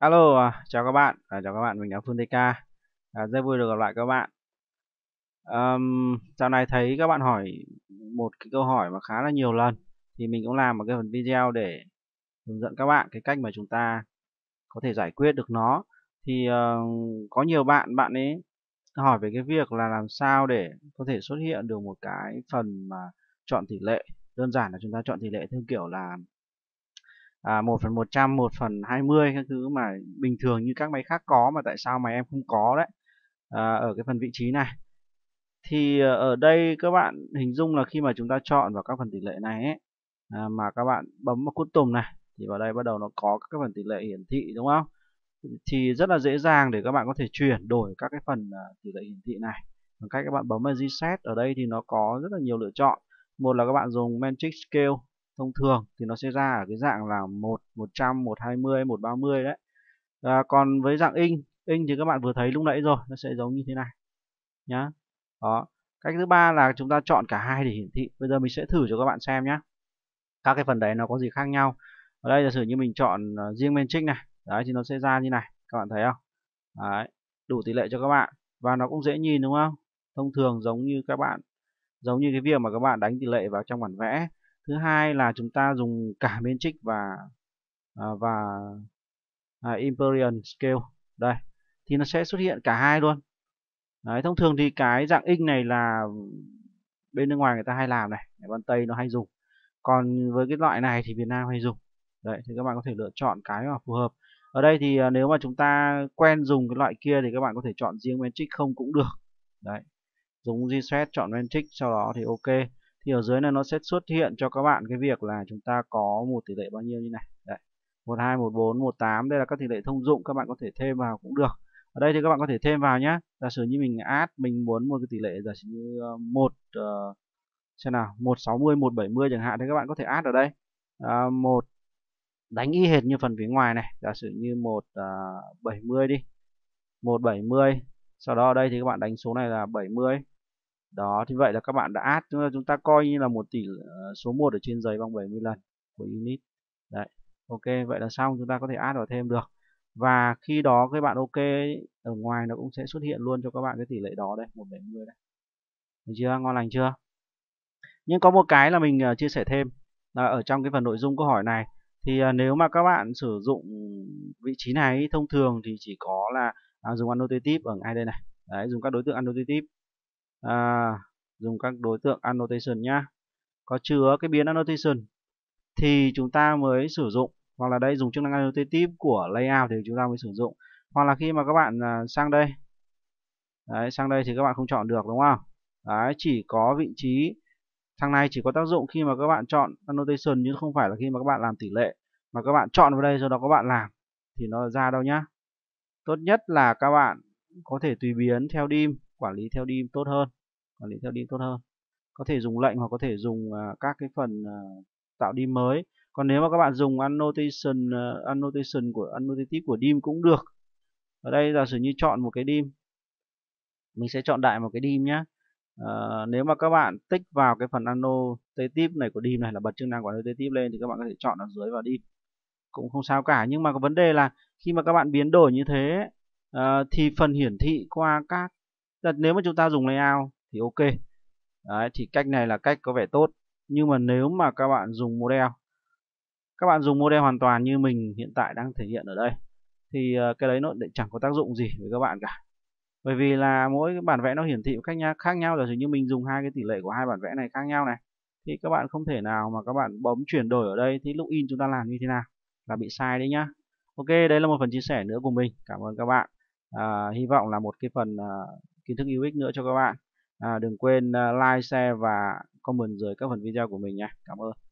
Alo, à, chào các bạn, à, chào các bạn, mình là Phương TK, à, rất vui được gặp lại các bạn. Um, dạo này thấy các bạn hỏi một cái câu hỏi mà khá là nhiều lần, thì mình cũng làm một cái phần video để hướng dẫn các bạn cái cách mà chúng ta có thể giải quyết được nó. Thì uh, có nhiều bạn, bạn ấy hỏi về cái việc là làm sao để có thể xuất hiện được một cái phần mà chọn tỷ lệ, đơn giản là chúng ta chọn tỷ lệ theo kiểu là à, 1 phần 100, 1 phần 20 các thứ mà bình thường như các máy khác có mà tại sao máy em không có đấy à, ở cái phần vị trí này thì ờ, ở đây các bạn hình dung là khi mà chúng ta chọn vào các phần tỷ lệ này ấy, à, mà các bạn bấm vào cút tùm này thì vào đây bắt đầu nó có các phần tỷ lệ hiển thị đúng không thì rất là dễ dàng để các bạn có thể chuyển đổi các cái phần à, tỷ lệ hiển thị này bằng cách các bạn bấm vào reset ở đây thì nó có rất là nhiều lựa chọn một là các bạn dùng metric scale thông thường thì nó sẽ ra ở cái dạng là 1 100, 120, 130 đấy. À, còn với dạng in, in thì các bạn vừa thấy lúc nãy rồi, nó sẽ giống như thế này nhá. Đó. Cách thứ ba là chúng ta chọn cả hai để hiển thị. Bây giờ mình sẽ thử cho các bạn xem nhé. Các cái phần đấy nó có gì khác nhau. Ở đây giả sử như mình chọn à, riêng main trích này, đấy thì nó sẽ ra như này, các bạn thấy không? Đấy, đủ tỷ lệ cho các bạn và nó cũng dễ nhìn đúng không? Thông thường giống như các bạn giống như cái việc mà các bạn đánh tỷ lệ vào trong bản vẽ thứ hai là chúng ta dùng cả Matrix và à, và à, Imperial Scale đây thì nó sẽ xuất hiện cả hai luôn Đấy, thông thường thì cái dạng in này là bên nước ngoài người ta hay làm này bên Tây nó hay dùng còn với cái loại này thì Việt Nam hay dùng đấy thì các bạn có thể lựa chọn cái mà phù hợp ở đây thì à, nếu mà chúng ta quen dùng cái loại kia thì các bạn có thể chọn riêng Magic không cũng được đấy dùng G-Sweat chọn Magic sau đó thì ok thì ở dưới này nó sẽ xuất hiện cho các bạn cái việc là chúng ta có một tỷ lệ bao nhiêu như này đấy một hai một bốn một tám đây là các tỷ lệ thông dụng các bạn có thể thêm vào cũng được ở đây thì các bạn có thể thêm vào nhé giả sử như mình add mình muốn một cái tỷ lệ giả sử như ờ, một uh, xem nào một sáu mươi một bảy mươi chẳng hạn thì các bạn có thể add ở đây uh, một đánh y hệt như phần phía ngoài này giả sử như một uh, bảy mươi đi một bảy mươi sau đó ở đây thì các bạn đánh số này là bảy mươi đó thì vậy là các bạn đã add chúng ta, chúng ta coi như là một tỷ ờ, số 1 ở trên giấy bằng 70 lần của unit đấy ok vậy là xong chúng ta có thể add vào thêm được và khi đó các bạn ok ở ngoài nó cũng sẽ xuất hiện luôn cho các bạn cái tỷ lệ đó đây một 170 đây được chưa ngon lành chưa nhưng có một cái là mình ờ, chia sẻ thêm là ở trong cái phần nội dung câu hỏi này thì ờ, nếu mà các bạn sử dụng vị trí này thông thường thì chỉ có là à, dùng annotative ở ngay đây này đấy dùng các đối tượng annotative à, dùng các đối tượng annotation nhá có chứa cái biến annotation thì chúng ta mới sử dụng hoặc là đây dùng chức năng annotative của layout thì chúng ta mới sử dụng hoặc là khi mà các bạn à, sang đây đấy, sang đây thì các bạn không chọn được đúng không đấy, chỉ có vị trí thằng này chỉ có tác dụng khi mà các bạn chọn annotation nhưng không phải là khi mà các bạn làm tỷ lệ mà các bạn chọn vào đây sau đó các bạn làm thì nó ra đâu nhá tốt nhất là các bạn có thể tùy biến theo dim quản lý theo dim tốt hơn quản lý theo dim tốt hơn có thể dùng lệnh hoặc có thể dùng à, các cái phần à, tạo dim mới còn nếu mà các bạn dùng annotation à, annotation của annotative của dim cũng được ở đây giả sử như chọn một cái dim mình sẽ chọn đại một cái dim nhé à, ờ, nếu mà các bạn tích vào cái phần annotative này của dim này là bật chức năng của annotative lên thì các bạn có thể chọn ở dưới vào dim cũng không sao cả nhưng mà cái vấn đề là khi mà các bạn biến đổi như thế uh, thì phần hiển thị qua các là nếu mà chúng ta dùng layout thì ok Đấy, thì cách này là cách có vẻ tốt nhưng mà nếu mà các bạn dùng model các bạn dùng model hoàn toàn như mình hiện tại đang thể hiện ở đây thì ờ, cái đấy nó lại chẳng có tác dụng gì với các bạn cả bởi vì là mỗi cái bản vẽ nó hiển thị cách nhau khác nhau là như mình dùng hai cái tỷ lệ của hai bản vẽ này khác nhau này thì các bạn không thể nào mà các bạn bấm chuyển đổi ở đây thì lúc in chúng ta làm như thế nào là bị sai đấy nhá ok đấy là một phần chia sẻ nữa của mình cảm ơn các bạn à, hy vọng là một cái phần ờ, kiến thức hữu ích nữa cho các bạn à, đừng quên à, like share và comment dưới các phần video của mình nha cảm ơn